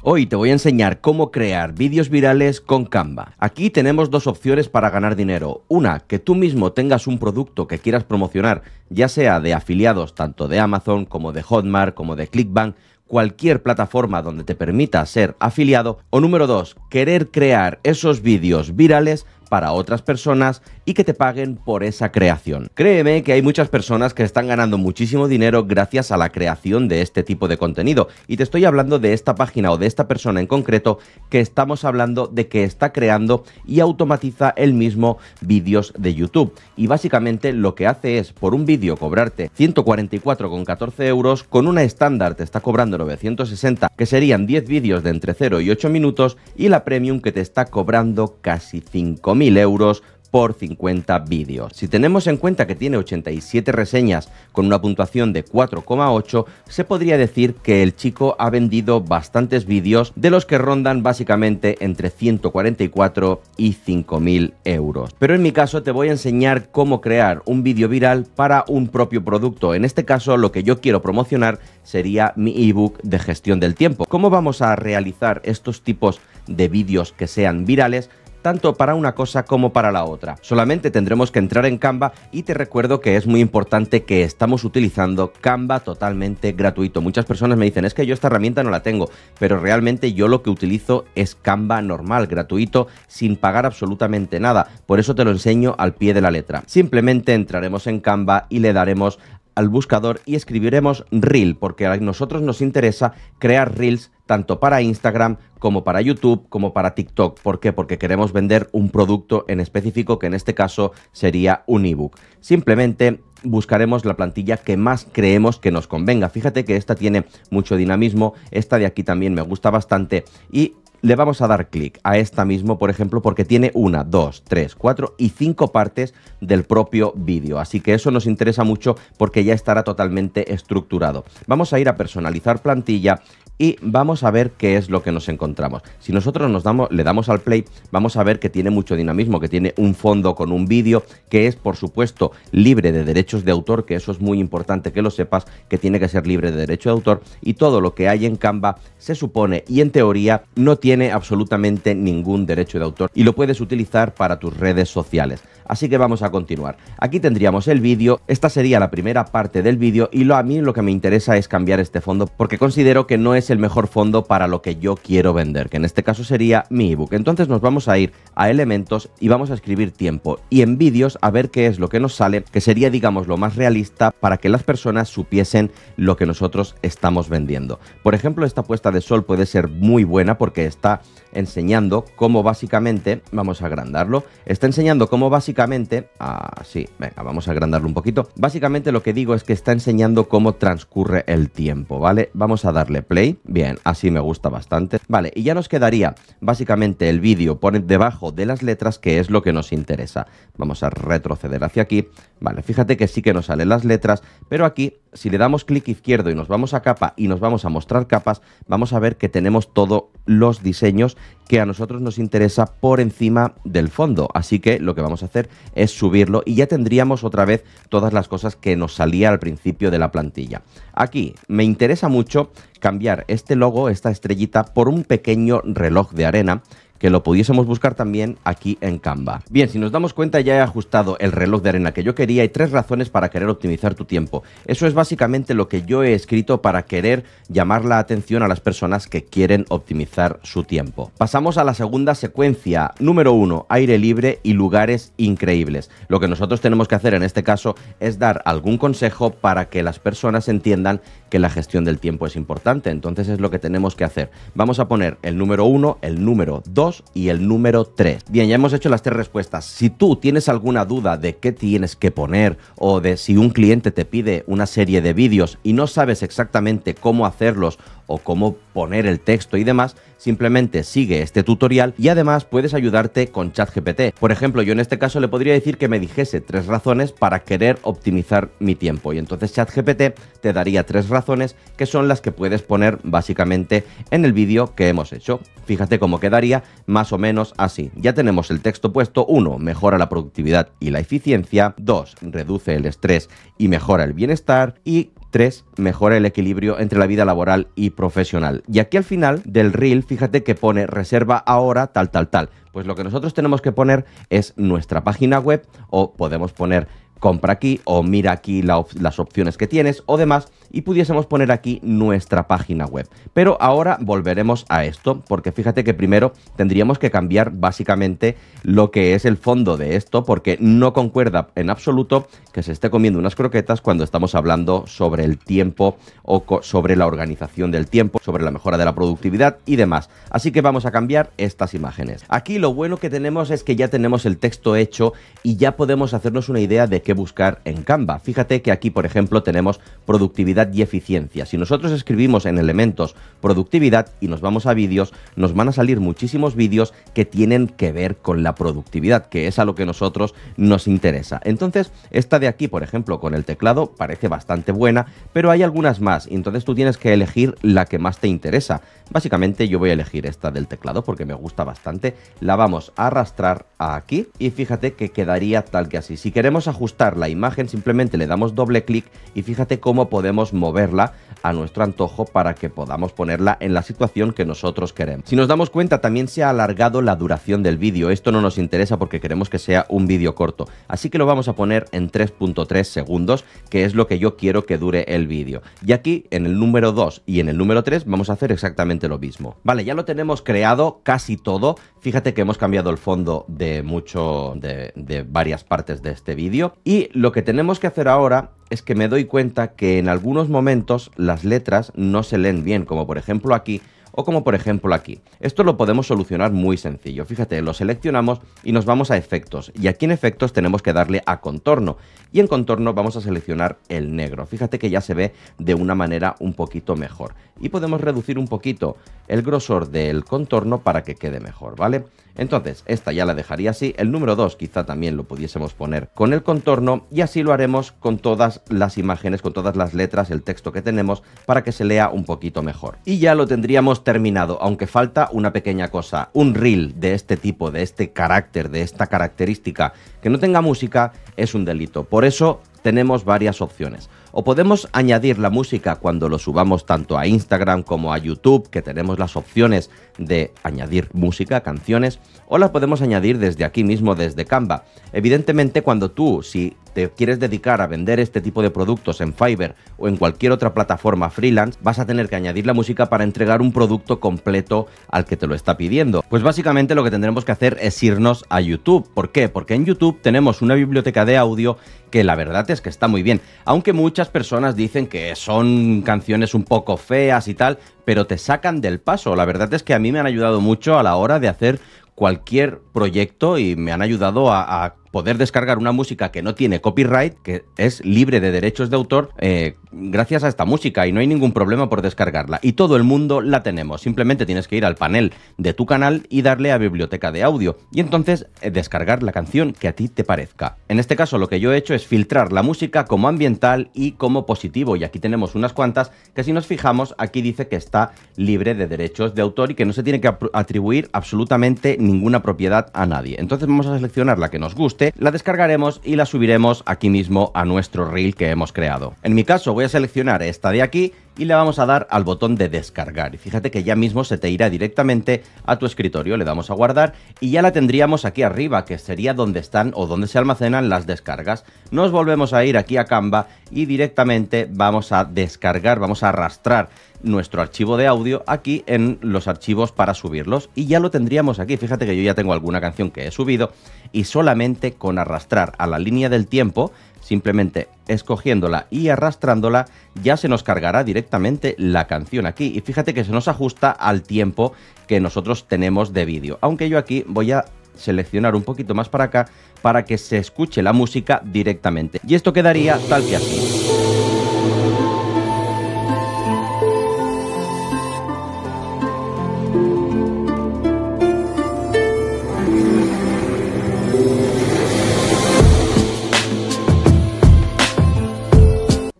Hoy te voy a enseñar cómo crear vídeos virales con Canva. Aquí tenemos dos opciones para ganar dinero. Una, que tú mismo tengas un producto que quieras promocionar, ya sea de afiliados tanto de Amazon como de Hotmart, como de Clickbank, cualquier plataforma donde te permita ser afiliado. O número dos, querer crear esos vídeos virales para otras personas y que te paguen por esa creación. Créeme que hay muchas personas que están ganando muchísimo dinero gracias a la creación de este tipo de contenido y te estoy hablando de esta página o de esta persona en concreto que estamos hablando de que está creando y automatiza el mismo vídeos de YouTube y básicamente lo que hace es por un vídeo cobrarte 144,14 euros con una estándar te está cobrando 960 que serían 10 vídeos de entre 0 y 8 minutos y la premium que te está cobrando casi 5 euros por 50 vídeos. Si tenemos en cuenta que tiene 87 reseñas con una puntuación de 4,8, se podría decir que el chico ha vendido bastantes vídeos de los que rondan básicamente entre 144 y 5.000 euros. Pero en mi caso te voy a enseñar cómo crear un vídeo viral para un propio producto. En este caso lo que yo quiero promocionar sería mi ebook de gestión del tiempo. ¿Cómo vamos a realizar estos tipos de vídeos que sean virales? tanto para una cosa como para la otra. Solamente tendremos que entrar en Canva y te recuerdo que es muy importante que estamos utilizando Canva totalmente gratuito. Muchas personas me dicen, es que yo esta herramienta no la tengo, pero realmente yo lo que utilizo es Canva normal, gratuito, sin pagar absolutamente nada. Por eso te lo enseño al pie de la letra. Simplemente entraremos en Canva y le daremos al buscador y escribiremos Reel, porque a nosotros nos interesa crear Reels tanto para Instagram como para YouTube, como para TikTok. ¿Por qué? Porque queremos vender un producto en específico, que en este caso sería un ebook. Simplemente buscaremos la plantilla que más creemos que nos convenga. Fíjate que esta tiene mucho dinamismo, esta de aquí también me gusta bastante y le vamos a dar clic a esta mismo, por ejemplo, porque tiene una, dos, tres, cuatro y cinco partes del propio vídeo. Así que eso nos interesa mucho porque ya estará totalmente estructurado. Vamos a ir a personalizar plantilla y vamos a ver qué es lo que nos encontramos. Si nosotros nos damos, le damos al play, vamos a ver que tiene mucho dinamismo, que tiene un fondo con un vídeo que es, por supuesto, libre de derechos de autor, que eso es muy importante que lo sepas, que tiene que ser libre de derecho de autor y todo lo que hay en Canva se supone y en teoría no tiene tiene absolutamente ningún derecho de autor y lo puedes utilizar para tus redes sociales. Así que vamos a continuar. Aquí tendríamos el vídeo, esta sería la primera parte del vídeo y lo, a mí lo que me interesa es cambiar este fondo porque considero que no es el mejor fondo para lo que yo quiero vender, que en este caso sería mi ebook. Entonces nos vamos a ir a elementos y vamos a escribir tiempo y en vídeos a ver qué es lo que nos sale, que sería digamos lo más realista para que las personas supiesen lo que nosotros estamos vendiendo. Por ejemplo, esta puesta de sol puede ser muy buena porque es está enseñando cómo básicamente, vamos a agrandarlo, está enseñando cómo básicamente, así ah, venga, vamos a agrandarlo un poquito, básicamente lo que digo es que está enseñando cómo transcurre el tiempo, ¿vale? Vamos a darle play, bien, así me gusta bastante, vale, y ya nos quedaría básicamente el vídeo por debajo de las letras, que es lo que nos interesa. Vamos a retroceder hacia aquí, vale, fíjate que sí que nos salen las letras, pero aquí si le damos clic izquierdo y nos vamos a capa y nos vamos a mostrar capas, vamos a ver que tenemos todos los diseños que a nosotros nos interesa por encima del fondo. Así que lo que vamos a hacer es subirlo y ya tendríamos otra vez todas las cosas que nos salía al principio de la plantilla. Aquí me interesa mucho cambiar este logo, esta estrellita, por un pequeño reloj de arena que lo pudiésemos buscar también aquí en Canva. Bien, si nos damos cuenta ya he ajustado el reloj de arena que yo quería y tres razones para querer optimizar tu tiempo. Eso es básicamente lo que yo he escrito para querer llamar la atención a las personas que quieren optimizar su tiempo. Pasamos a la segunda secuencia, número uno, aire libre y lugares increíbles. Lo que nosotros tenemos que hacer en este caso es dar algún consejo para que las personas entiendan que la gestión del tiempo es importante. Entonces es lo que tenemos que hacer. Vamos a poner el número 1, el número 2 y el número 3. Bien, ya hemos hecho las tres respuestas. Si tú tienes alguna duda de qué tienes que poner o de si un cliente te pide una serie de vídeos y no sabes exactamente cómo hacerlos o cómo poner el texto y demás, simplemente sigue este tutorial y además puedes ayudarte con ChatGPT. Por ejemplo, yo en este caso le podría decir que me dijese tres razones para querer optimizar mi tiempo y entonces ChatGPT te daría tres razones que son las que puedes poner básicamente en el vídeo que hemos hecho. Fíjate cómo quedaría más o menos así. Ya tenemos el texto puesto. 1. Mejora la productividad y la eficiencia. 2. Reduce el estrés y mejora el bienestar. Y 3. Mejora el equilibrio entre la vida laboral y profesional. Y aquí al final del reel, fíjate que pone reserva ahora tal, tal, tal. Pues lo que nosotros tenemos que poner es nuestra página web o podemos poner compra aquí o mira aquí las opciones que tienes o demás y pudiésemos poner aquí nuestra página web. Pero ahora volveremos a esto, porque fíjate que primero tendríamos que cambiar básicamente lo que es el fondo de esto, porque no concuerda en absoluto que se esté comiendo unas croquetas cuando estamos hablando sobre el tiempo o sobre la organización del tiempo, sobre la mejora de la productividad y demás. Así que vamos a cambiar estas imágenes. Aquí lo bueno que tenemos es que ya tenemos el texto hecho y ya podemos hacernos una idea de qué buscar en Canva. Fíjate que aquí, por ejemplo, tenemos productividad y eficiencia. Si nosotros escribimos en elementos productividad y nos vamos a vídeos, nos van a salir muchísimos vídeos que tienen que ver con la productividad, que es a lo que nosotros nos interesa. Entonces, esta de aquí, por ejemplo, con el teclado, parece bastante buena, pero hay algunas más, entonces tú tienes que elegir la que más te interesa. Básicamente yo voy a elegir esta del teclado porque me gusta bastante. La vamos a arrastrar aquí y fíjate que quedaría tal que así. Si queremos ajustar la imagen, simplemente le damos doble clic y fíjate cómo podemos moverla a nuestro antojo para que podamos ponerla en la situación que nosotros queremos. Si nos damos cuenta también se ha alargado la duración del vídeo, esto no nos interesa porque queremos que sea un vídeo corto, así que lo vamos a poner en 3.3 segundos, que es lo que yo quiero que dure el vídeo. Y aquí en el número 2 y en el número 3 vamos a hacer exactamente lo mismo. Vale, ya lo tenemos creado casi todo, fíjate que hemos cambiado el fondo de mucho, de, de varias partes de este vídeo y lo que tenemos que hacer ahora es que me doy cuenta que en algunos momentos las letras no se leen bien, como por ejemplo aquí o como por ejemplo aquí. Esto lo podemos solucionar muy sencillo. Fíjate, lo seleccionamos y nos vamos a efectos. Y aquí en efectos tenemos que darle a contorno. Y en contorno vamos a seleccionar el negro. Fíjate que ya se ve de una manera un poquito mejor. Y podemos reducir un poquito el grosor del contorno para que quede mejor, ¿vale? Entonces, esta ya la dejaría así. El número 2 quizá también lo pudiésemos poner con el contorno y así lo haremos con todas las imágenes, con todas las letras, el texto que tenemos para que se lea un poquito mejor. Y ya lo tendríamos terminado, aunque falta una pequeña cosa. Un reel de este tipo, de este carácter, de esta característica, que no tenga música, es un delito. Por eso tenemos varias opciones o podemos añadir la música cuando lo subamos tanto a Instagram como a YouTube, que tenemos las opciones de añadir música, canciones, o las podemos añadir desde aquí mismo, desde Canva. Evidentemente, cuando tú, si te quieres dedicar a vender este tipo de productos en Fiverr o en cualquier otra plataforma freelance, vas a tener que añadir la música para entregar un producto completo al que te lo está pidiendo. Pues básicamente lo que tendremos que hacer es irnos a YouTube. ¿Por qué? Porque en YouTube tenemos una biblioteca de audio que la verdad es que está muy bien, aunque muchas personas dicen que son canciones un poco feas y tal, pero te sacan del paso. La verdad es que a mí me han ayudado mucho a la hora de hacer cualquier proyecto y me han ayudado a, poder descargar una música que no tiene copyright, que es libre de derechos de autor, eh, gracias a esta música y no hay ningún problema por descargarla. Y todo el mundo la tenemos. Simplemente tienes que ir al panel de tu canal y darle a biblioteca de audio. Y entonces eh, descargar la canción que a ti te parezca. En este caso lo que yo he hecho es filtrar la música como ambiental y como positivo. Y aquí tenemos unas cuantas que si nos fijamos aquí dice que está libre de derechos de autor y que no se tiene que atribuir absolutamente ninguna propiedad a nadie. Entonces vamos a seleccionar la que nos guste, la descargaremos y la subiremos aquí mismo a nuestro reel que hemos creado. En mi caso voy a seleccionar esta de aquí y le vamos a dar al botón de descargar. Y fíjate que ya mismo se te irá directamente a tu escritorio, le damos a guardar y ya la tendríamos aquí arriba, que sería donde están o donde se almacenan las descargas. Nos volvemos a ir aquí a Canva y directamente vamos a descargar, vamos a arrastrar nuestro archivo de audio aquí en los archivos para subirlos y ya lo tendríamos aquí. Fíjate que yo ya tengo alguna canción que he subido y solamente con arrastrar a la línea del tiempo Simplemente escogiéndola y arrastrándola ya se nos cargará directamente la canción aquí. Y fíjate que se nos ajusta al tiempo que nosotros tenemos de vídeo. Aunque yo aquí voy a seleccionar un poquito más para acá para que se escuche la música directamente. Y esto quedaría tal que así.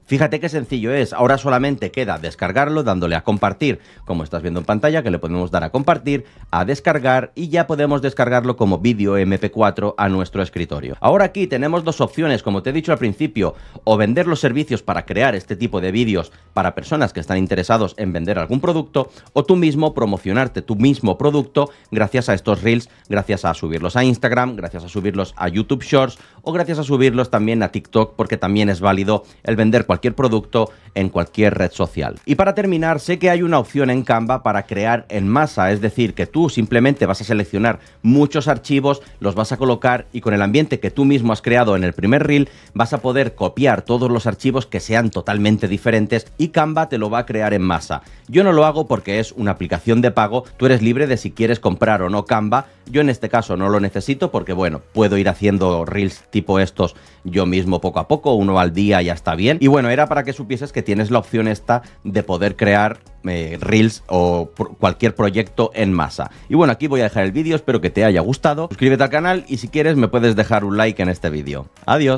Fíjate qué sencillo es, ahora solamente queda descargarlo dándole a compartir, como estás viendo en pantalla, que le podemos dar a compartir, a descargar y ya podemos descargarlo como vídeo MP4 a nuestro escritorio. Ahora aquí tenemos dos opciones, como te he dicho al principio, o vender los servicios para crear este tipo de vídeos para personas que están interesados en vender algún producto, o tú mismo promocionarte tu mismo producto gracias a estos reels, gracias a subirlos a Instagram, gracias a subirlos a YouTube Shorts o gracias a subirlos también a TikTok, porque también es válido el vender cualquier cualquier producto en cualquier red social. Y para terminar, sé que hay una opción en Canva para crear en masa, es decir, que tú simplemente vas a seleccionar muchos archivos, los vas a colocar y con el ambiente que tú mismo has creado en el primer reel vas a poder copiar todos los archivos que sean totalmente diferentes y Canva te lo va a crear en masa. Yo no lo hago porque es una aplicación de pago, tú eres libre de si quieres comprar o no Canva, yo en este caso no lo necesito porque, bueno, puedo ir haciendo reels tipo estos yo mismo poco a poco, uno al día ya está bien. Y bueno, era para que supieses que tienes la opción esta de poder crear eh, reels o cualquier proyecto en masa. Y bueno, aquí voy a dejar el vídeo, espero que te haya gustado. Suscríbete al canal y si quieres me puedes dejar un like en este vídeo. Adiós.